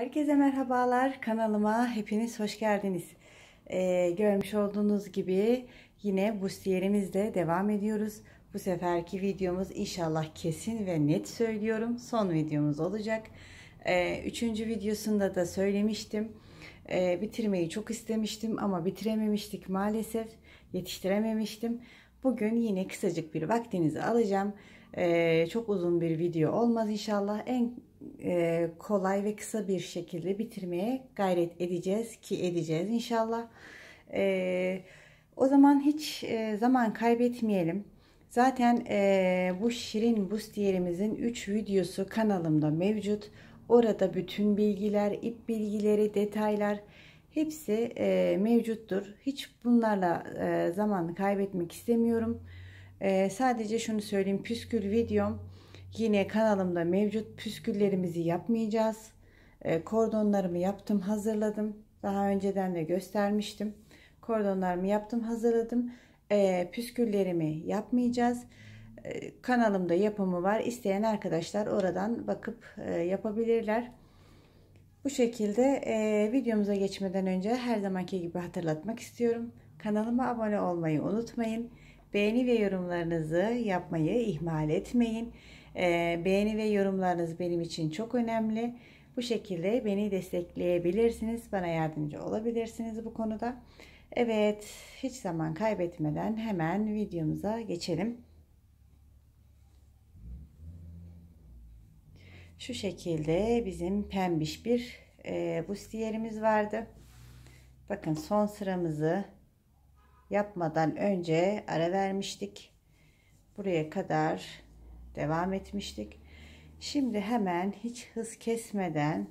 Herkese merhabalar. Kanalıma hepiniz hoş geldiniz. Ee, görmüş olduğunuz gibi yine bustiyerimizle devam ediyoruz. Bu seferki videomuz inşallah kesin ve net söylüyorum. Son videomuz olacak. Ee, üçüncü videosunda da söylemiştim. Ee, bitirmeyi çok istemiştim ama bitirememiştik maalesef. Yetiştirememiştim. Bugün yine kısacık bir vaktinizi alacağım. Ee, çok uzun bir video olmaz inşallah. En e, kolay ve kısa bir şekilde bitirmeye gayret edeceğiz ki edeceğiz inşallah. E, o zaman hiç e, zaman kaybetmeyelim. Zaten bu Şirin Bustiyerimizin 3 videosu kanalımda mevcut. Orada bütün bilgiler, ip bilgileri, detaylar hepsi mevcuttur. Hiç bunlarla zaman kaybetmek istemiyorum. sadece şunu söyleyeyim. Püskül videom Yine kanalımda mevcut püsküllerimizi yapmayacağız. Ee, kordonlarımı yaptım hazırladım. Daha önceden de göstermiştim. Kordonlarımı yaptım hazırladım. Ee, püsküllerimi yapmayacağız. Ee, kanalımda yapımı var. İsteyen arkadaşlar oradan bakıp e, yapabilirler. Bu şekilde e, videomuza geçmeden önce her zamanki gibi hatırlatmak istiyorum. Kanalıma abone olmayı unutmayın. Beğeni ve yorumlarınızı yapmayı ihmal etmeyin. Ee, beğeni ve yorumlarınız benim için çok önemli. Bu şekilde beni destekleyebilirsiniz. Bana yardımcı olabilirsiniz bu konuda. Evet hiç zaman kaybetmeden hemen videomuza geçelim. Şu şekilde bizim pembiş bir e, bustiyerimiz vardı. Bakın son sıramızı yapmadan önce ara vermiştik. Buraya kadar devam etmiştik. Şimdi hemen hiç hız kesmeden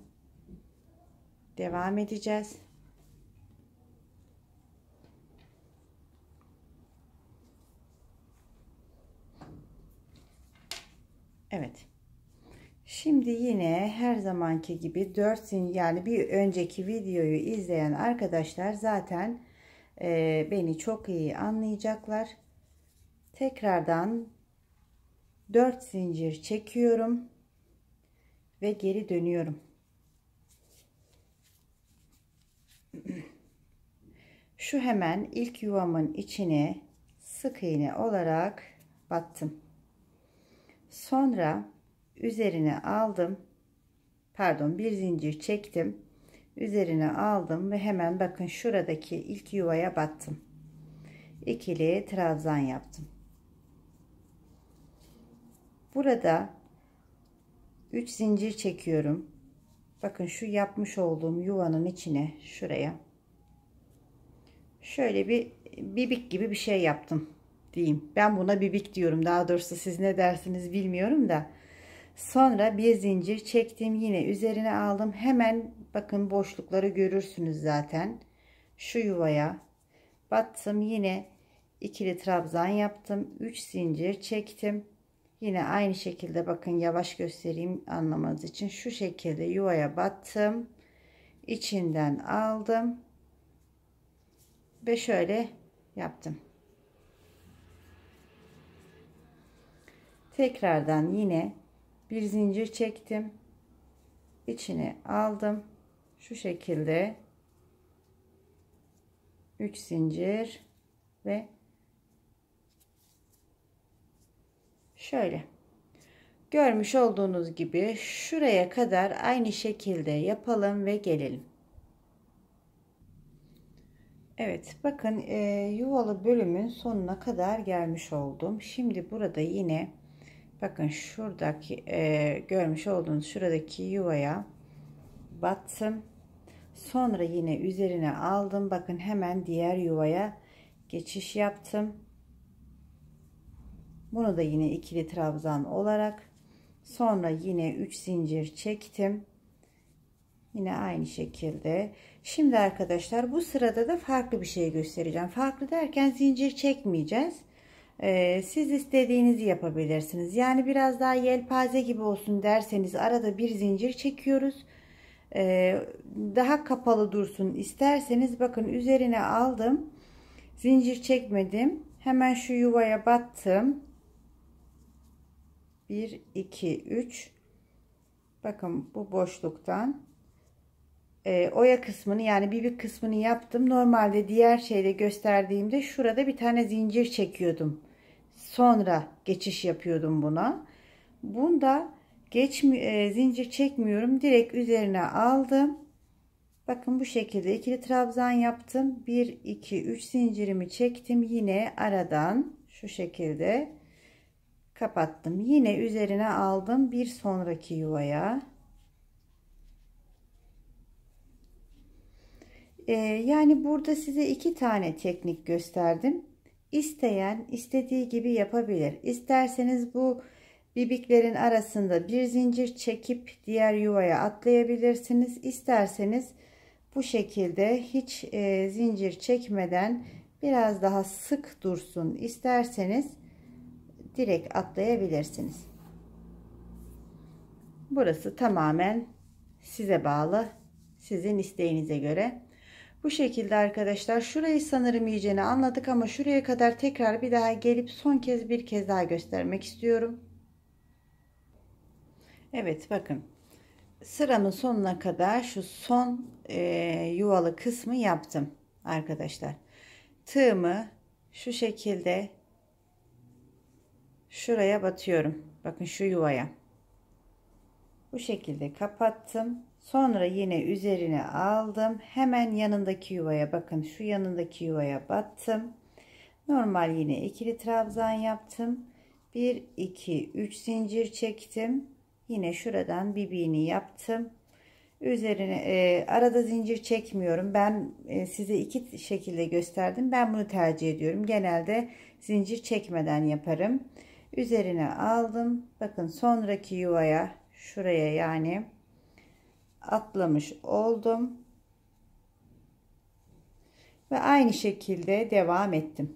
devam edeceğiz. Evet. Şimdi yine her zamanki gibi 4 zincir yani bir önceki videoyu izleyen arkadaşlar zaten e, beni çok iyi anlayacaklar. Tekrardan 4 zincir çekiyorum ve geri dönüyorum. Şu hemen ilk yuvamın içine sık iğne olarak battım. Sonra üzerine aldım. Pardon, bir zincir çektim. Üzerine aldım ve hemen bakın şuradaki ilk yuvaya battım. İkili trabzan yaptım burada 3 zincir çekiyorum bakın şu yapmış olduğum yuvanın içine şuraya şöyle bir bibik gibi bir şey yaptım diyeyim ben buna bibik diyorum daha doğrusu siz ne dersiniz bilmiyorum da sonra bir zincir çektim yine üzerine aldım hemen bakın boşlukları görürsünüz zaten şu yuvaya battım yine ikili trabzan yaptım 3 zincir çektim Yine aynı şekilde bakın yavaş göstereyim anlamanız için. Şu şekilde yuvaya battım. içinden aldım. Ve şöyle yaptım. Tekrardan yine bir zincir çektim. içine aldım. Şu şekilde 3 zincir ve Şöyle. Görmüş olduğunuz gibi şuraya kadar aynı şekilde yapalım ve gelelim. Evet bakın e, yuvalı bölümün sonuna kadar gelmiş oldum. Şimdi burada yine bakın şuradaki e, görmüş olduğunuz şuradaki yuvaya battım. Sonra yine üzerine aldım. Bakın hemen diğer yuvaya geçiş yaptım. Bunu da yine ikili trabzan olarak sonra yine 3 zincir çektim. Yine aynı şekilde. Şimdi arkadaşlar bu sırada da farklı bir şey göstereceğim. Farklı derken zincir çekmeyeceğiz. Ee, siz istediğinizi yapabilirsiniz. Yani biraz daha yelpaze gibi olsun derseniz arada bir zincir çekiyoruz. Ee, daha kapalı dursun isterseniz bakın üzerine aldım. Zincir çekmedim. Hemen şu yuvaya battım. 1 2 3 bakın bu boşluktan e, oya kısmını yani bibik kısmını yaptım normalde diğer şeyde gösterdiğimde şurada bir tane zincir çekiyordum sonra geçiş yapıyordum buna bunda geç e, zincir çekmiyorum direkt üzerine aldım bakın bu şekilde ikili trabzan yaptım 1 2 3 zincirimi çektim yine aradan şu şekilde kapattım yine üzerine aldım bir sonraki yuvaya ee, yani burada size iki tane teknik gösterdim isteyen istediği gibi yapabilir isterseniz bu bibiklerin arasında bir zincir çekip diğer yuvaya atlayabilirsiniz isterseniz bu şekilde hiç e, zincir çekmeden biraz daha sık dursun isterseniz direkt atlayabilirsiniz. Burası tamamen size bağlı. Sizin isteğinize göre. Bu şekilde arkadaşlar şurayı sanırım iyicene anladık ama şuraya kadar tekrar bir daha gelip son kez bir kez daha göstermek istiyorum. Evet bakın sıramın sonuna kadar şu son e, yuvalı kısmı yaptım arkadaşlar. Tığımı şu şekilde şuraya batıyorum. Bakın şu yuvaya. Bu şekilde kapattım. Sonra yine üzerine aldım. Hemen yanındaki yuvaya bakın şu yanındaki yuvaya battım. Normal yine ikili trabzan yaptım. 1 2 3 zincir çektim. Yine şuradan bibiğini yaptım. Üzerine e, arada zincir çekmiyorum. Ben e, size iki şekilde gösterdim. Ben bunu tercih ediyorum. Genelde zincir çekmeden yaparım üzerine aldım bakın sonraki yuvaya şuraya yani atlamış oldum ve aynı şekilde devam ettim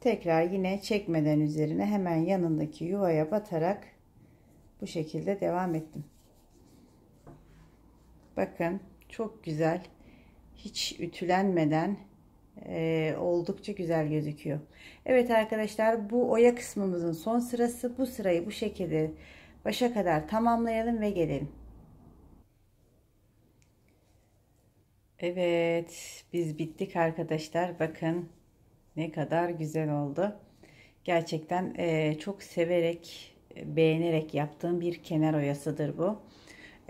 tekrar yine çekmeden üzerine hemen yanındaki yuvaya batarak bu şekilde devam ettim bakın çok güzel hiç ütülenmeden e, oldukça güzel gözüküyor. Evet arkadaşlar bu oya kısmımızın son sırası. Bu sırayı bu şekilde başa kadar tamamlayalım ve gelelim. Evet biz bittik arkadaşlar. Bakın ne kadar güzel oldu. Gerçekten e, çok severek beğenerek yaptığım bir kenar oyasıdır bu.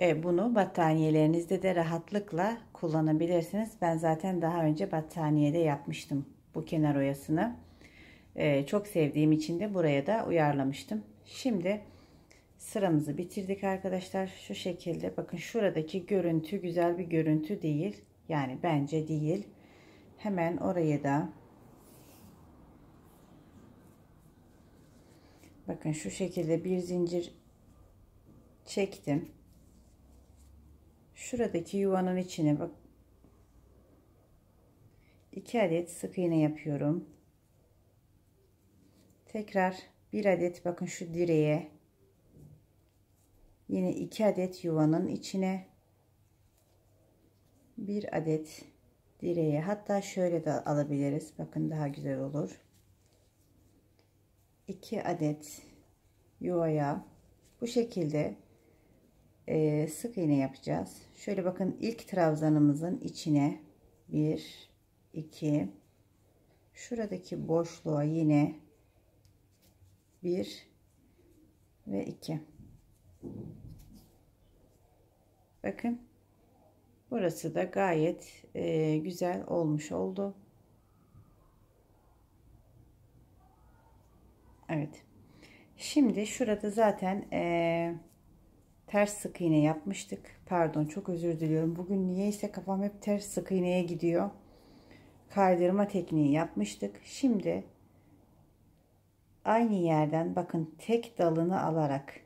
E, bunu battaniyelerinizde de rahatlıkla kullanabilirsiniz. Ben zaten daha önce battaniyede yapmıştım bu kenar oyasını. E, çok sevdiğim için de buraya da uyarlamıştım. Şimdi sıramızı bitirdik arkadaşlar. Şu şekilde bakın şuradaki görüntü güzel bir görüntü değil. Yani bence değil. Hemen oraya da bakın şu şekilde bir zincir çektim şuradaki yuvanın içine bak 2 adet sık iğne yapıyorum tekrar bir adet bakın şu direğe yine 2 adet yuvanın içine bir adet direğe hatta şöyle de alabiliriz bakın daha güzel olur 2 adet yuvaya bu şekilde e, sık iğne yapacağız. Şöyle bakın ilk trabzanımızın içine 1 2 şuradaki boşluğa yine 1 ve 2 bakın burası da gayet e, güzel olmuş oldu Evet şimdi şurada zaten eee ters sık iğne yapmıştık. Pardon çok özür diliyorum. Bugün niyeyse kafam hep ters sık iğneye gidiyor. Kaydırma tekniği yapmıştık. Şimdi aynı yerden bakın tek dalını alarak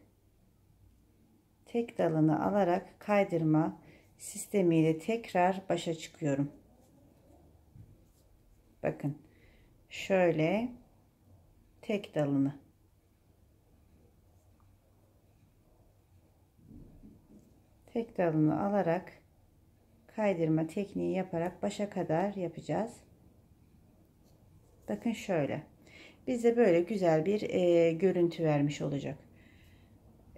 tek dalını alarak kaydırma sistemiyle tekrar başa çıkıyorum. Bakın şöyle tek dalını ipek dalını alarak kaydırma tekniği yaparak başa kadar yapacağız. Bakın şöyle. Bize böyle güzel bir e, görüntü vermiş olacak.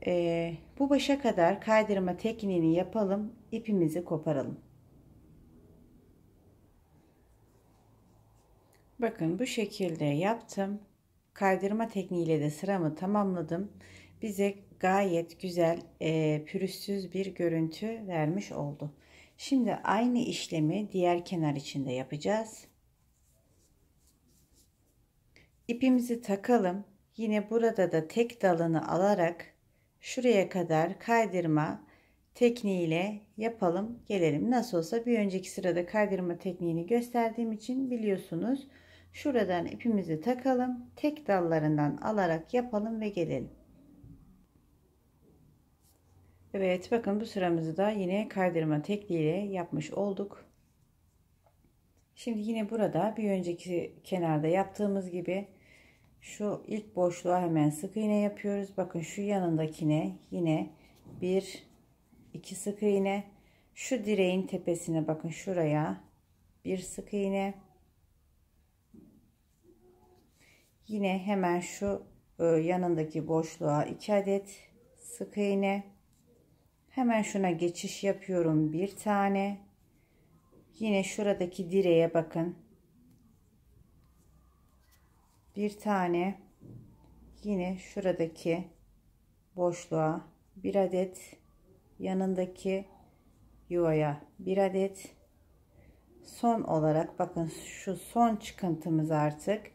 E, bu başa kadar kaydırma tekniğini yapalım. ipimizi koparalım. Bakın bu şekilde yaptım. Kaydırma tekniğiyle de sıramı tamamladım. Bize gayet güzel e, pürüzsüz bir görüntü vermiş oldu. Şimdi aynı işlemi diğer kenar için de yapacağız. İpimizi takalım. Yine burada da tek dalını alarak şuraya kadar kaydırma tekniğiyle yapalım gelelim. Nasıl olsa bir önceki sırada kaydırma tekniğini gösterdiğim için biliyorsunuz. Şuradan ipimizi takalım. Tek dallarından alarak yapalım ve gelelim. Evet bakın bu sıramızı da yine kaydırma tekniğiyle yapmış olduk. Şimdi yine burada bir önceki kenarda yaptığımız gibi şu ilk boşluğa hemen sık iğne yapıyoruz. Bakın şu yanındakine yine bir iki sık iğne. Şu direğin tepesine bakın şuraya bir sık iğne. Yine hemen şu e, yanındaki boşluğa iki adet sık iğne. Hemen şuna geçiş yapıyorum. Bir tane. Yine şuradaki direğe bakın. Bir tane. Yine şuradaki boşluğa bir adet yanındaki yuvaya bir adet son olarak bakın şu son çıkıntımız artık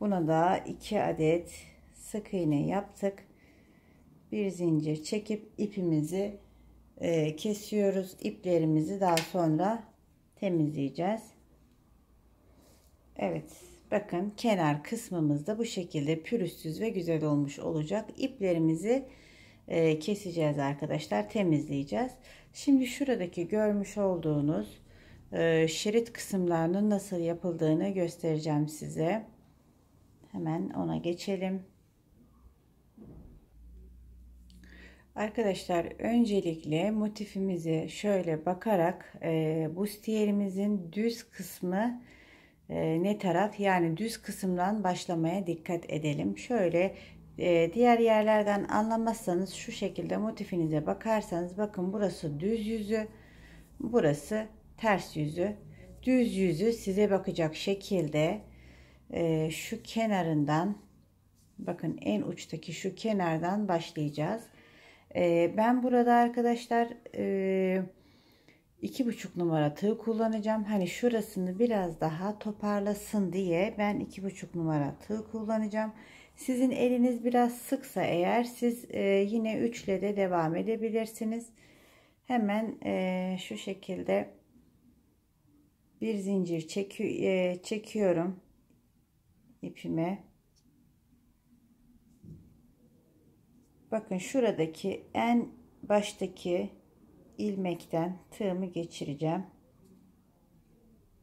buna da iki adet sık iğne yaptık bir zincir çekip ipimizi e, kesiyoruz. İplerimizi daha sonra temizleyeceğiz. Evet bakın kenar kısmımızda bu şekilde pürüzsüz ve güzel olmuş olacak. İplerimizi e, keseceğiz arkadaşlar temizleyeceğiz. Şimdi şuradaki görmüş olduğunuz e, şerit kısımlarının nasıl yapıldığını göstereceğim size. Hemen ona geçelim. Arkadaşlar öncelikle motifimize şöyle bakarak e, bustiyerimizin düz kısmı e, ne taraf yani düz kısımdan başlamaya dikkat edelim. Şöyle e, diğer yerlerden anlamazsanız şu şekilde motifinize bakarsanız bakın burası düz yüzü burası ters yüzü. Düz yüzü size bakacak şekilde e, şu kenarından bakın en uçtaki şu kenardan başlayacağız. Ee, ben burada arkadaşlar e, iki buçuk numara tığ kullanacağım. Hani şurasını biraz daha toparlasın diye ben iki buçuk numara tığ kullanacağım. Sizin eliniz biraz sıksa eğer siz e, yine üçle de devam edebilirsiniz. Hemen e, şu şekilde bir zincir çekiyorum ipime. bakın şuradaki en baştaki ilmekten tığımı geçireceğim.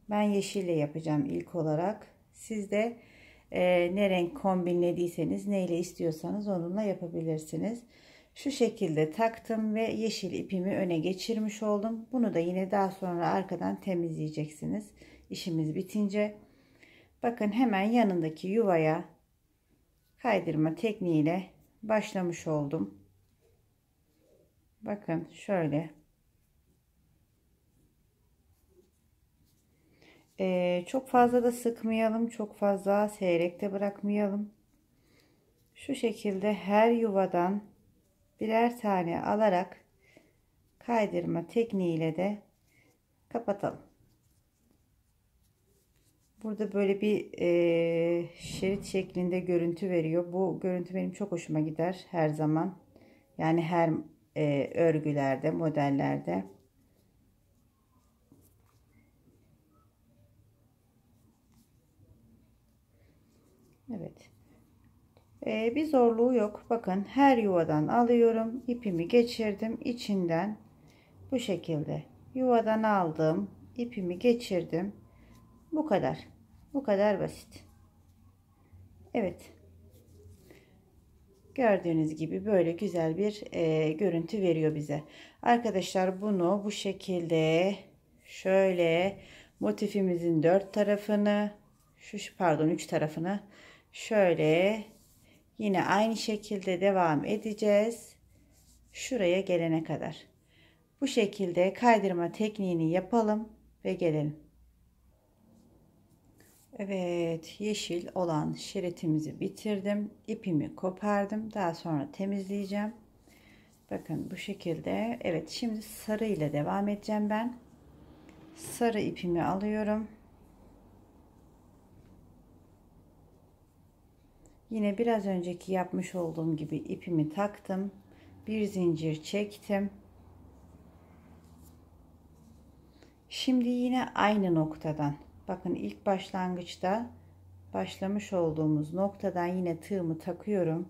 Ben yeşille yapacağım ilk olarak. Siz de e, ne renk kombinlediyseniz neyle istiyorsanız onunla yapabilirsiniz. Şu şekilde taktım ve yeşil ipimi öne geçirmiş oldum. Bunu da yine daha sonra arkadan temizleyeceksiniz. İşimiz bitince. Bakın hemen yanındaki yuvaya kaydırma tekniğiyle başlamış oldum. Bakın şöyle. Ee, çok fazla da sıkmayalım. Çok fazla seyrekte bırakmayalım. Şu şekilde her yuvadan birer tane alarak kaydırma tekniğiyle de kapatalım. Burada böyle bir e, şerit şeklinde görüntü veriyor. Bu görüntü benim çok hoşuma gider her zaman. Yani her e, örgülerde, modellerde. Evet. Ee, bir zorluğu yok. Bakın her yuvadan alıyorum. ipimi geçirdim. içinden bu şekilde yuvadan aldım. ipimi geçirdim. Bu kadar. Bu kadar basit. Evet. Gördüğünüz gibi böyle güzel bir e, görüntü veriyor bize. Arkadaşlar bunu bu şekilde şöyle motifimizin dört tarafını şu pardon üç tarafını şöyle yine aynı şekilde devam edeceğiz. Şuraya gelene kadar. Bu şekilde kaydırma tekniğini yapalım ve gelelim. Evet yeşil olan şeritimizi bitirdim. İpimi kopardım. Daha sonra temizleyeceğim. Bakın bu şekilde. Evet şimdi sarı ile devam edeceğim ben. Sarı ipimi alıyorum. Yine biraz önceki yapmış olduğum gibi ipimi taktım. Bir zincir çektim. Şimdi yine aynı noktadan Bakın ilk başlangıçta başlamış olduğumuz noktadan yine tığımı takıyorum.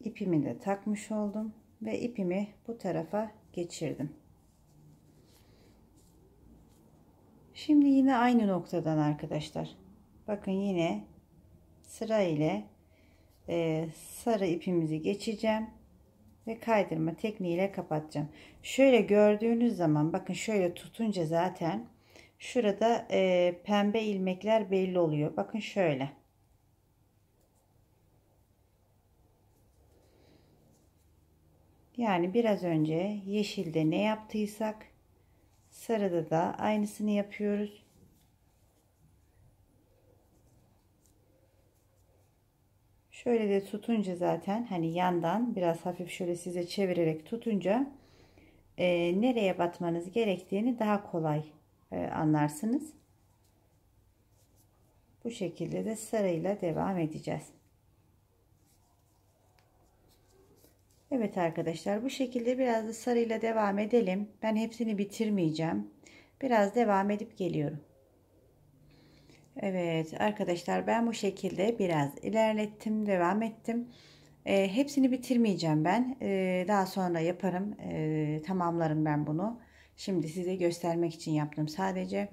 ipimi de takmış oldum ve ipimi bu tarafa geçirdim. Şimdi yine aynı noktadan arkadaşlar. Bakın yine sıra ile ee, sarı ipimizi geçeceğim ve kaydırma tekniğiyle kapatacağım. Şöyle gördüğünüz zaman bakın şöyle tutunca zaten şurada e, pembe ilmekler belli oluyor. Bakın şöyle. Yani biraz önce yeşilde ne yaptıysak sarıda da aynısını yapıyoruz. Şöyle de tutunca zaten hani yandan biraz hafif şöyle size çevirerek tutunca e, nereye batmanız gerektiğini daha kolay e, anlarsınız. Bu şekilde de sarıyla devam edeceğiz. Evet arkadaşlar bu şekilde biraz da sarıyla devam edelim. Ben hepsini bitirmeyeceğim. Biraz devam edip geliyorum. Evet arkadaşlar ben bu şekilde biraz ilerlettim devam ettim. E, hepsini bitirmeyeceğim ben. E, daha sonra yaparım. E, tamamlarım ben bunu. Şimdi size göstermek için yaptım sadece.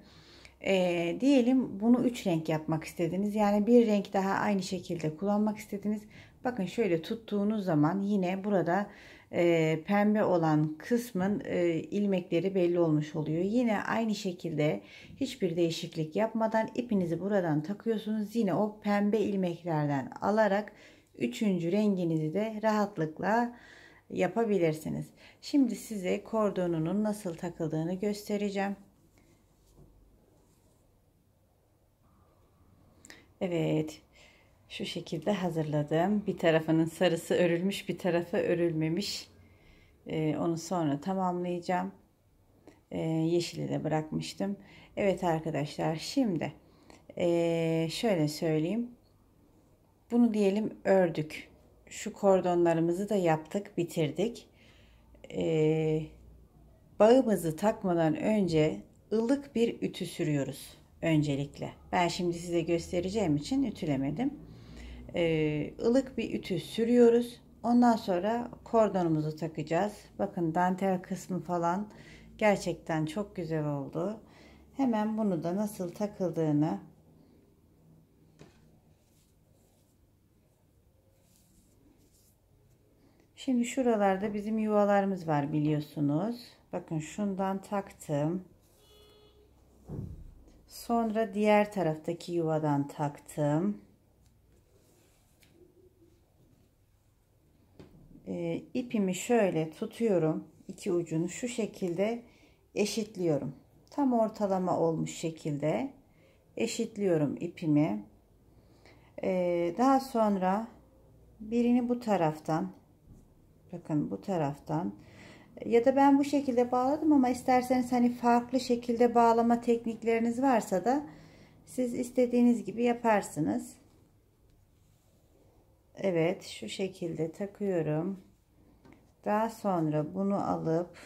E, diyelim bunu üç renk yapmak istediniz. Yani bir renk daha aynı şekilde kullanmak istediniz. Bakın şöyle tuttuğunuz zaman yine burada e, pembe olan kısmın e, ilmekleri belli olmuş oluyor. Yine aynı şekilde hiçbir değişiklik yapmadan ipinizi buradan takıyorsunuz. Yine o pembe ilmeklerden alarak üçüncü renginizi de rahatlıkla yapabilirsiniz. Şimdi size kordonunun nasıl takıldığını göstereceğim. Evet şu şekilde hazırladım. Bir tarafının sarısı örülmüş, bir tarafı örülmemiş. Ee, onu sonra tamamlayacağım. Ee, yeşili de bırakmıştım. Evet arkadaşlar şimdi ee, şöyle söyleyeyim. Bunu diyelim ördük. Şu kordonlarımızı da yaptık, bitirdik. Ee, bağımızı takmadan önce ılık bir ütü sürüyoruz öncelikle. Ben şimdi size göstereceğim için ütülemedim e, ılık bir ütü sürüyoruz. Ondan sonra kordonumuzu takacağız. Bakın dantel kısmı falan gerçekten çok güzel oldu. Hemen bunu da nasıl takıldığını Şimdi şuralarda bizim yuvalarımız var biliyorsunuz. Bakın şundan taktım. Sonra diğer taraftaki yuvadan taktım. e, ipimi şöyle tutuyorum. iki ucunu şu şekilde eşitliyorum. Tam ortalama olmuş şekilde eşitliyorum ipimi. E, daha sonra birini bu taraftan bakın bu taraftan ya da ben bu şekilde bağladım ama isterseniz hani farklı şekilde bağlama teknikleriniz varsa da siz istediğiniz gibi yaparsınız. Evet şu şekilde takıyorum. Daha sonra bunu alıp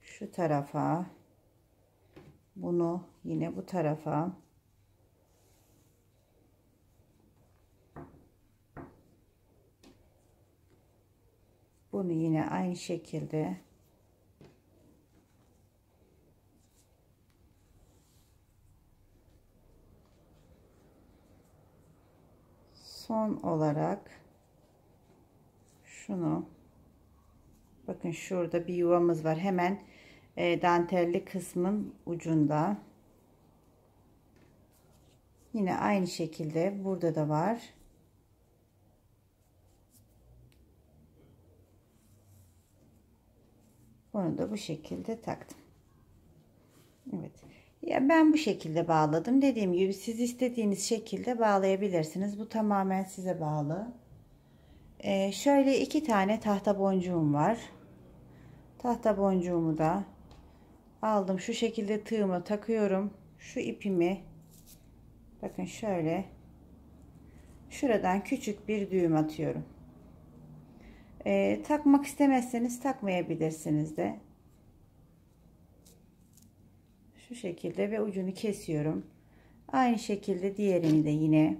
şu tarafa bunu yine bu tarafa bunu yine aynı şekilde son olarak şunu bakın şurada bir yuvamız var hemen e, dantelli kısmın ucunda yine aynı şekilde burada da var bunu da bu şekilde taktım Evet ya ben bu şekilde bağladım. Dediğim gibi siz istediğiniz şekilde bağlayabilirsiniz. Bu tamamen size bağlı. Ee, şöyle iki tane tahta boncuğum var. Tahta boncuğumu da aldım. Şu şekilde tığıma takıyorum. Şu ipimi bakın şöyle şuradan küçük bir düğüm atıyorum. Ee, takmak istemezseniz takmayabilirsiniz de şu şekilde ve ucunu kesiyorum aynı şekilde diğerini de yine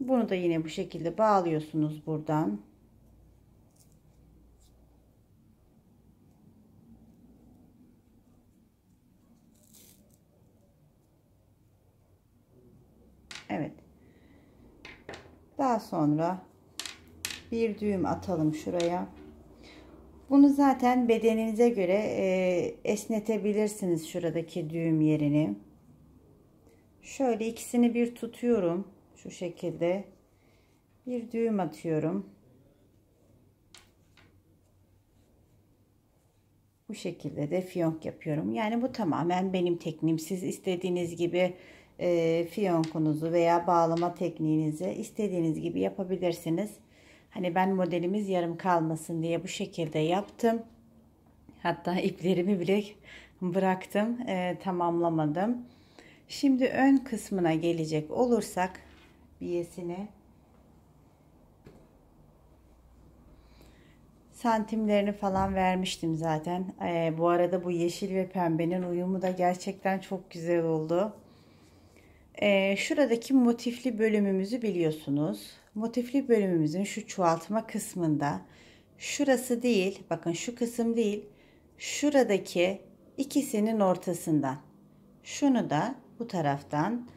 bunu da yine bu şekilde bağlıyorsunuz buradan Evet. Daha sonra bir düğüm atalım şuraya bunu zaten bedeninize göre e, esnetebilirsiniz şuradaki düğüm yerini şöyle ikisini bir tutuyorum şu şekilde bir düğüm atıyorum bu şekilde de fiyonk yapıyorum yani bu tamamen benim tekniğim siz istediğiniz gibi e, fiyonkunuzu veya bağlama tekniğinizi istediğiniz gibi yapabilirsiniz Hani ben modelimiz yarım kalmasın diye bu şekilde yaptım. Hatta iplerimi bile bıraktım. E, tamamlamadım. Şimdi ön kısmına gelecek olursak biyesine santimlerini falan vermiştim zaten. Ee, bu arada bu yeşil ve pembenin uyumu da gerçekten çok güzel oldu. Ee, şuradaki motifli bölümümüzü biliyorsunuz. Motifli bölümümüzün şu çoğaltma kısmında şurası değil, bakın şu kısım değil, şuradaki ikisinin ortasından. Şunu da bu taraftan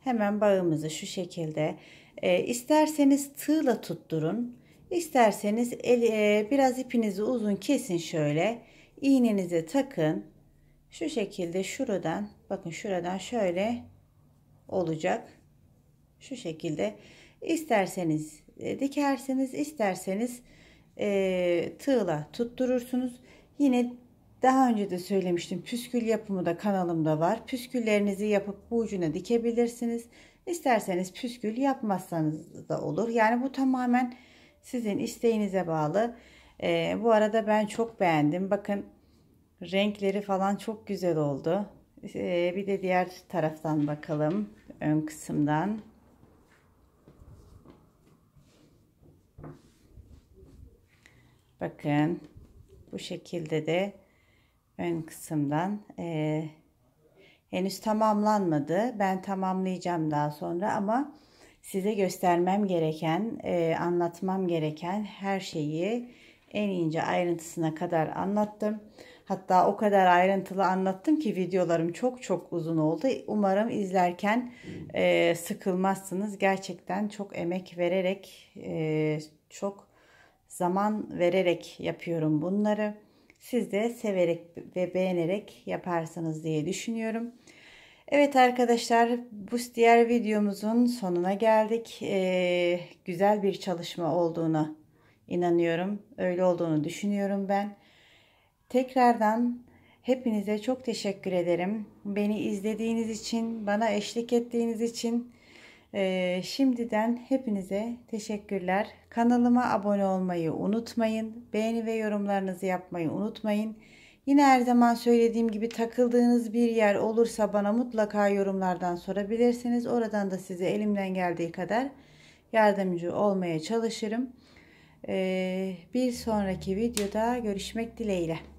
hemen bağımızı şu şekilde e, isterseniz tığla tutturun. İsterseniz el, e, biraz ipinizi uzun kesin şöyle. iğnenize takın. Şu şekilde şuradan bakın şuradan şöyle olacak. Şu şekilde isterseniz e, dikersiniz isterseniz e, tığla tutturursunuz. Yine daha önce de söylemiştim püskül yapımı da kanalımda var. Püsküllerinizi yapıp bu ucuna dikebilirsiniz. İsterseniz püskül yapmazsanız da olur. Yani bu tamamen sizin isteğinize bağlı. E, bu arada ben çok beğendim. Bakın renkleri falan çok güzel oldu. Ee, bir de diğer taraftan bakalım. Ön kısımdan. Bakın bu şekilde de ön kısımdan e, henüz tamamlanmadı. Ben tamamlayacağım daha sonra ama size göstermem gereken, e, anlatmam gereken her şeyi en ince ayrıntısına kadar anlattım. Hatta o kadar ayrıntılı anlattım ki videolarım çok çok uzun oldu. Umarım izlerken e, sıkılmazsınız. Gerçekten çok emek vererek, e, çok zaman vererek yapıyorum bunları. Siz de severek ve beğenerek yaparsanız diye düşünüyorum. Evet arkadaşlar bu diğer videomuzun sonuna geldik. Ee, güzel bir çalışma olduğuna inanıyorum. Öyle olduğunu düşünüyorum ben. Tekrardan hepinize çok teşekkür ederim. Beni izlediğiniz için, bana eşlik ettiğiniz için e, şimdiden hepinize teşekkürler. Kanalıma abone olmayı unutmayın. Beğeni ve yorumlarınızı yapmayı unutmayın. Yine her zaman söylediğim gibi takıldığınız bir yer olursa bana mutlaka yorumlardan sorabilirsiniz. Oradan da size elimden geldiği kadar yardımcı olmaya çalışırım. E, bir sonraki videoda görüşmek dileğiyle.